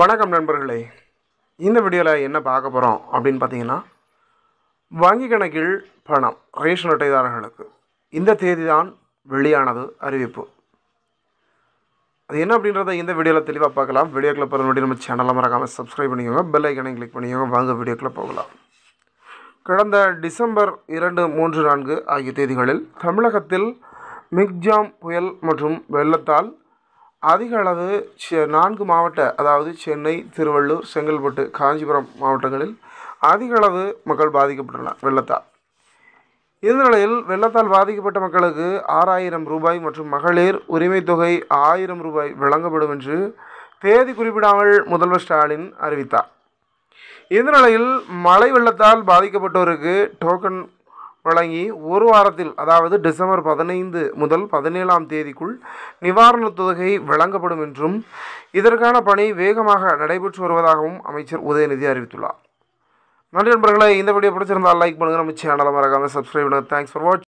வணக்கம் நண்பர்களே இந்த வீடியோவில் என்ன பார்க்க போகிறோம் அப்படின்னு பார்த்தீங்கன்னா வங்கி கணக்கில் பணம் ரேஷன் அட்டைதாரர்களுக்கு இந்த தேதி தான் வெளியானது அறிவிப்பு அது என்ன அப்படின்றத இந்த வீடியோவில் தெளிவாக பார்க்கலாம் வீடியோக்குள்ளே போகிற முடியும் நம்ம சேனலில் மறக்காமல் சப்ஸ்கிரைப் பண்ணிக்கோங்க பெல் ஐக்கனை கிளிக் பண்ணிக்கோங்க வாங்க வீடியோக்குள்ளே போகலாம் கடந்த டிசம்பர் இரண்டு மூன்று நான்கு ஆகிய தேதிகளில் தமிழகத்தில் மிக்ஜாம் புயல் மற்றும் வெள்ளத்தால் அதிக அளவு நான்கு மாவட்ட அதாவது சென்னை திருவள்ளூர் செங்கல்பட்டு காஞ்சிபுரம் மாவட்டங்களில் அதிக அளவு மக்கள் பாதிக்கப்பட்டுள்ளனர் வெள்ளத்தால் இந்த நிலையில் வெள்ளத்தால் பாதிக்கப்பட்ட மக்களுக்கு ஆறாயிரம் ரூபாய் மற்றும் மகளிர் உரிமை தொகை ஆயிரம் ரூபாய் வழங்கப்படும் என்று தேதி குறிப்பிடாமல் முதல்வர் ஸ்டாலின் அறிவித்தார் இந்த நிலையில் மழை வெள்ளத்தால் பாதிக்கப்பட்டோருக்கு டோக்கன் வழங்கி ஒரு வாரத்தில் அதாவது டிசம்பர் பதினைந்து முதல் பதினேழாம் தேதிக்குள் நிவாரணத் தொகை வழங்கப்படும் என்றும் இதற்கான பணி வேகமாக நடைபெற்று வருவதாகவும் அமைச்சர் உதயநிதி அறிவித்துள்ளார் நன்றி நண்பர்களே இந்த வீடியோ பிடிச்சிருந்தால் லைக் பண்ணுங்கள் நம்ம சேனலை மறக்காமல் சப்ஸ்கிரைப் பண்ணுங்கள் தேங்க்ஸ் ஃபார் வாட்ச்